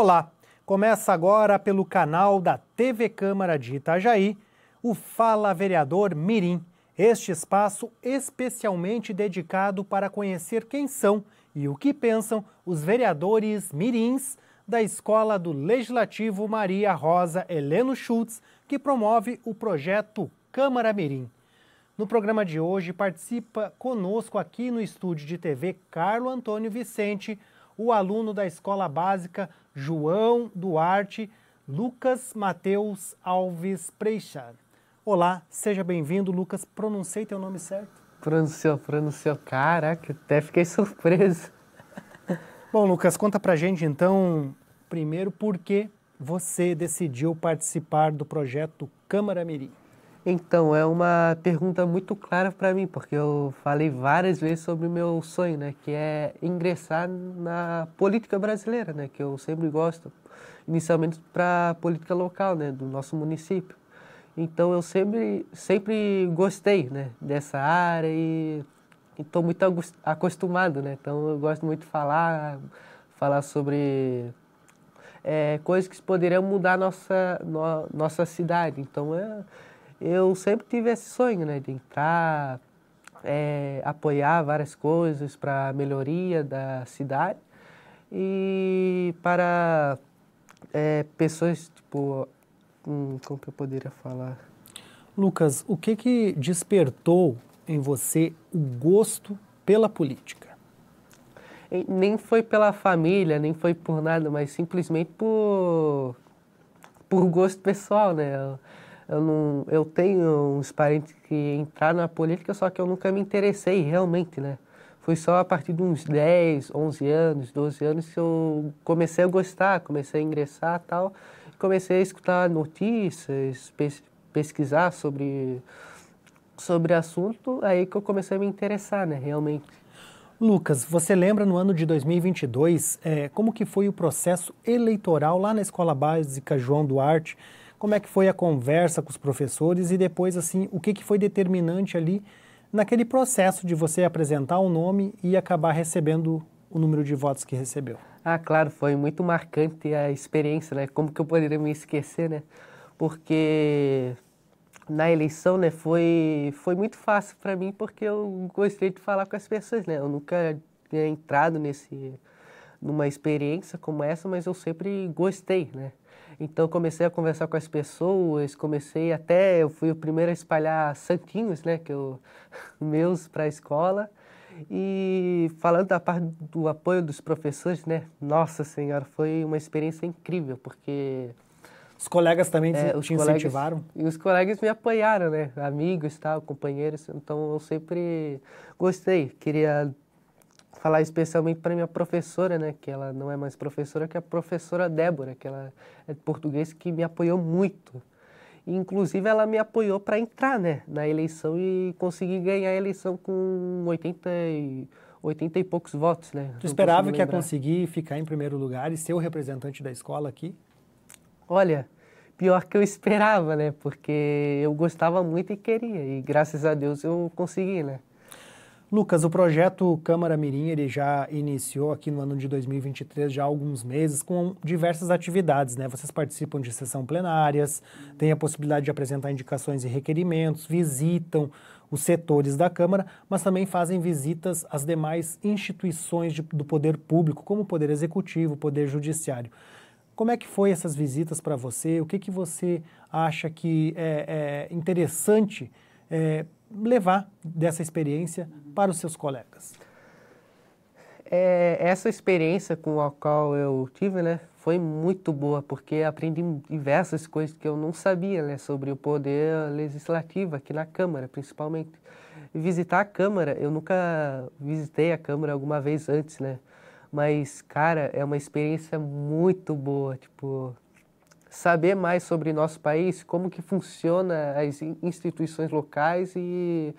Olá! Começa agora pelo canal da TV Câmara de Itajaí, o Fala Vereador Mirim. Este espaço especialmente dedicado para conhecer quem são e o que pensam os vereadores mirins da Escola do Legislativo Maria Rosa Heleno Schultz, que promove o projeto Câmara Mirim. No programa de hoje participa conosco aqui no estúdio de TV Carlo Antônio Vicente, o aluno da escola básica João Duarte Lucas Mateus Alves Preixar. Olá, seja bem-vindo, Lucas. Pronunciei teu nome certo? Pronunciou, pronunciou. Caraca, até fiquei surpreso. Bom, Lucas, conta pra gente então, primeiro, por que você decidiu participar do projeto Câmara Mirim. Então, é uma pergunta muito clara para mim, porque eu falei várias vezes sobre o meu sonho, né, que é ingressar na política brasileira, né, que eu sempre gosto, inicialmente para a política local, né, do nosso município. Então, eu sempre, sempre gostei, né, dessa área e estou muito acostumado, né, então eu gosto muito de falar, falar sobre é, coisas que poderiam mudar nossa, no, nossa cidade. Então, é eu sempre tive esse sonho, né, de entrar, é, apoiar várias coisas para a melhoria da cidade e para é, pessoas, tipo, hum, como que eu poderia falar? Lucas, o que que despertou em você o gosto pela política? E nem foi pela família, nem foi por nada, mas simplesmente por, por gosto pessoal, né? Eu, eu, não, eu tenho uns parentes que entraram na política, só que eu nunca me interessei realmente, né? Foi só a partir de uns 10, 11 anos, 12 anos que eu comecei a gostar, comecei a ingressar tal. Comecei a escutar notícias, pes pesquisar sobre, sobre assunto, aí que eu comecei a me interessar, né, realmente. Lucas, você lembra no ano de 2022 é, eh, como que foi o processo eleitoral lá na Escola Básica João Duarte? como é que foi a conversa com os professores e depois, assim, o que, que foi determinante ali naquele processo de você apresentar o um nome e acabar recebendo o número de votos que recebeu? Ah, claro, foi muito marcante a experiência, né? Como que eu poderia me esquecer, né? Porque na eleição, né, foi foi muito fácil para mim porque eu gostei de falar com as pessoas, né? Eu nunca tinha entrado nesse numa experiência como essa, mas eu sempre gostei, né? Então comecei a conversar com as pessoas, comecei até eu fui o primeiro a espalhar santinhos, né, que eu meus para a escola. E falando da parte do apoio dos professores, né? Nossa Senhora, foi uma experiência incrível, porque os colegas também é, os te incentivaram? e os colegas me apoiaram, né? Amigos, tal, companheiros. Então eu sempre gostei. Queria falar especialmente para minha professora, né, que ela não é mais professora, que é a professora Débora, que ela é de português, que me apoiou muito. inclusive, ela me apoiou para entrar né, na eleição e conseguir ganhar a eleição com 80 e, 80 e poucos votos. Né? Tu esperava que ia conseguir ficar em primeiro lugar e ser o representante da escola aqui? Olha, pior que eu esperava, né? Porque eu gostava muito e queria. E graças a Deus eu consegui, né? Lucas, o projeto Câmara Mirim ele já iniciou aqui no ano de 2023, já há alguns meses, com diversas atividades. Né? Vocês participam de sessão plenárias, têm a possibilidade de apresentar indicações e requerimentos, visitam os setores da Câmara, mas também fazem visitas às demais instituições de, do poder público, como o Poder Executivo, o Poder Judiciário. Como é que foi essas visitas para você? O que, que você acha que é, é interessante é, levar dessa experiência para os seus colegas? É, essa experiência com a qual eu tive, né, foi muito boa porque aprendi diversas coisas que eu não sabia, né, sobre o poder legislativo aqui na Câmara, principalmente. Visitar a Câmara, eu nunca visitei a Câmara alguma vez antes, né? Mas cara, é uma experiência muito boa, tipo, saber mais sobre nosso país, como que funciona as instituições locais e,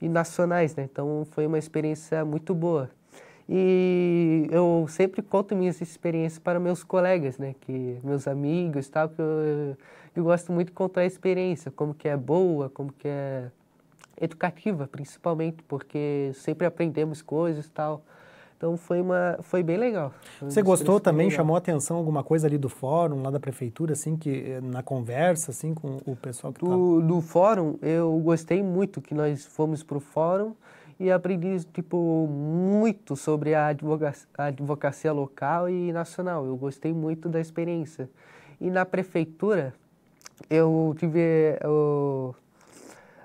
e nacionais, né? Então foi uma experiência muito boa. E eu sempre conto minhas experiências para meus colegas, né, que meus amigos, tal, que eu, eu gosto muito de contar a experiência, como que é boa, como que é educativa, principalmente, porque sempre aprendemos coisas, tal. Então foi uma foi bem legal. Você gostou também, chamou atenção alguma coisa ali do fórum, lá da prefeitura, assim, que eh, na conversa assim com o pessoal que do, tá... do fórum, eu gostei muito que nós fomos pro fórum e aprendi tipo muito sobre a advocacia, a advocacia local e nacional. Eu gostei muito da experiência. E na prefeitura eu tive eu eh,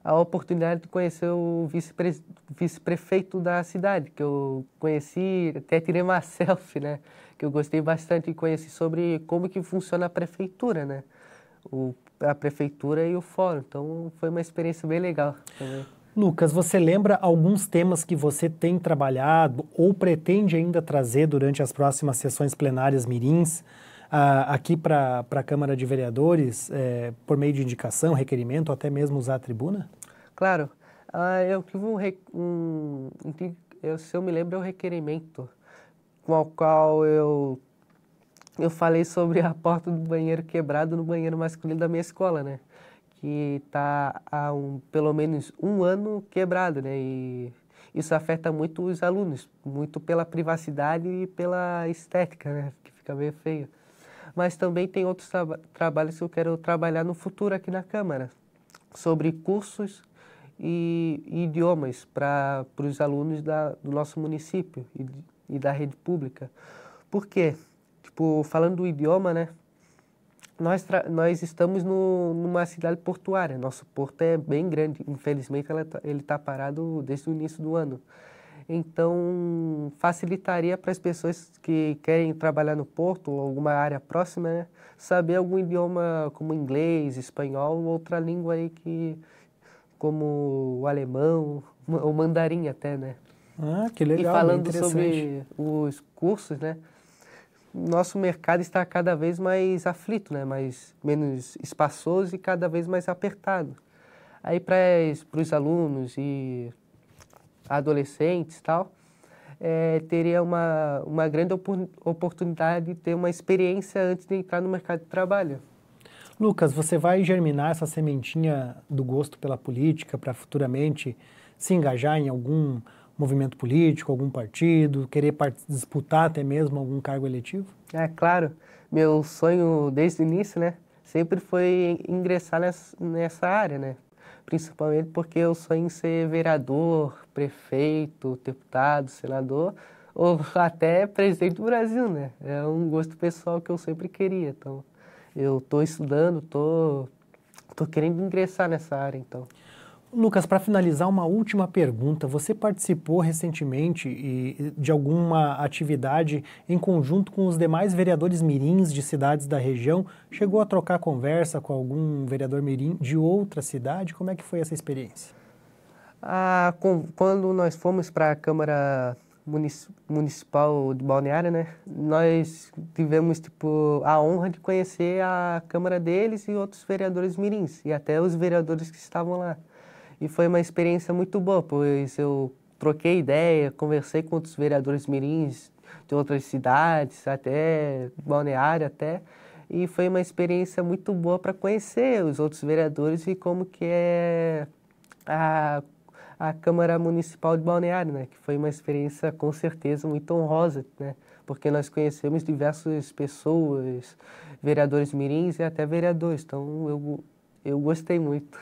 a oportunidade de conhecer o vice-prefeito vice da cidade, que eu conheci, até tirei uma selfie, né? Que eu gostei bastante e conheci sobre como que funciona a prefeitura, né? O, a prefeitura e o fórum. Então, foi uma experiência bem legal também. Lucas, você lembra alguns temas que você tem trabalhado ou pretende ainda trazer durante as próximas sessões plenárias mirins? aqui para a Câmara de Vereadores é, por meio de indicação, requerimento, ou até mesmo usar a tribuna? Claro. Ah, eu tive um, um, eu, se eu me lembro, é um requerimento com o qual eu, eu falei sobre a porta do banheiro quebrado no banheiro masculino da minha escola, né? Que está há um, pelo menos um ano quebrado, né? E isso afeta muito os alunos, muito pela privacidade e pela estética, né? Que fica meio feio mas também tem outros tra trabalhos que eu quero trabalhar no futuro aqui na Câmara, sobre cursos e, e idiomas para os alunos da, do nosso município e, e da rede pública. Por quê? Tipo, falando do idioma, né? Nós, nós estamos no, numa cidade portuária. Nosso porto é bem grande. Infelizmente, ela, tá, ele está parado desde o início do ano. Então, facilitaria para as pessoas que querem trabalhar no porto ou alguma área próxima, né, saber algum idioma como inglês, espanhol, outra língua aí que como o alemão ou mandarim até, né? Ah, que legal. E falando sobre os cursos, né? Nosso mercado está cada vez mais aflito, né? Mais menos espaçoso e cada vez mais apertado. Aí para os alunos e adolescentes e tal, é, teria uma, uma grande oportunidade de ter uma experiência antes de entrar no mercado de trabalho. Lucas, você vai germinar essa sementinha do gosto pela política para futuramente se engajar em algum movimento político, algum partido, querer disputar até mesmo algum cargo eletivo? É claro, meu sonho desde o início, né, sempre foi ingressar nessa, nessa área, né, principalmente porque eu sonho em ser vereador, prefeito, deputado, senador ou até presidente do Brasil, né? É um gosto pessoal que eu sempre queria. Então, eu estou estudando, estou tô, tô querendo ingressar nessa área, então. Lucas, para finalizar, uma última pergunta. Você participou recentemente de alguma atividade em conjunto com os demais vereadores mirins de cidades da região? Chegou a trocar conversa com algum vereador mirim de outra cidade? Como é que foi essa experiência? Ah, com, quando nós fomos para a Câmara Municipal de Balneário, né? Nós tivemos tipo a honra de conhecer a Câmara deles e outros vereadores mirins e até os vereadores que estavam lá. E foi uma experiência muito boa, pois eu troquei ideia, conversei com outros vereadores mirins de outras cidades, até balneário até, e foi uma experiência muito boa para conhecer os outros vereadores e como que é a, a Câmara Municipal de Balneário, né? Que foi uma experiência com certeza muito honrosa, né? Porque nós conhecemos diversas pessoas, vereadores mirins e até vereadores. Então eu eu gostei muito.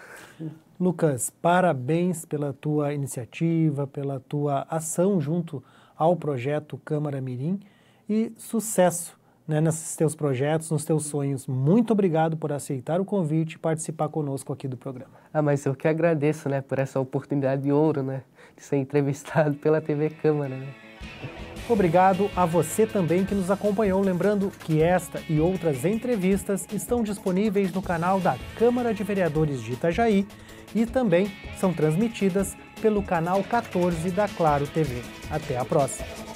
Lucas, parabéns pela tua iniciativa, pela tua ação junto ao projeto Câmara Mirim e sucesso né, nesses teus projetos, nos teus sonhos. Muito obrigado por aceitar o convite e participar conosco aqui do programa. Ah, mas eu que agradeço né, por essa oportunidade de ouro né, de ser entrevistado pela TV Câmara. Né? Obrigado a você também que nos acompanhou. Lembrando que esta e outras entrevistas estão disponíveis no canal da Câmara de Vereadores de Itajaí e também são transmitidas pelo canal 14 da Claro TV. Até a próxima!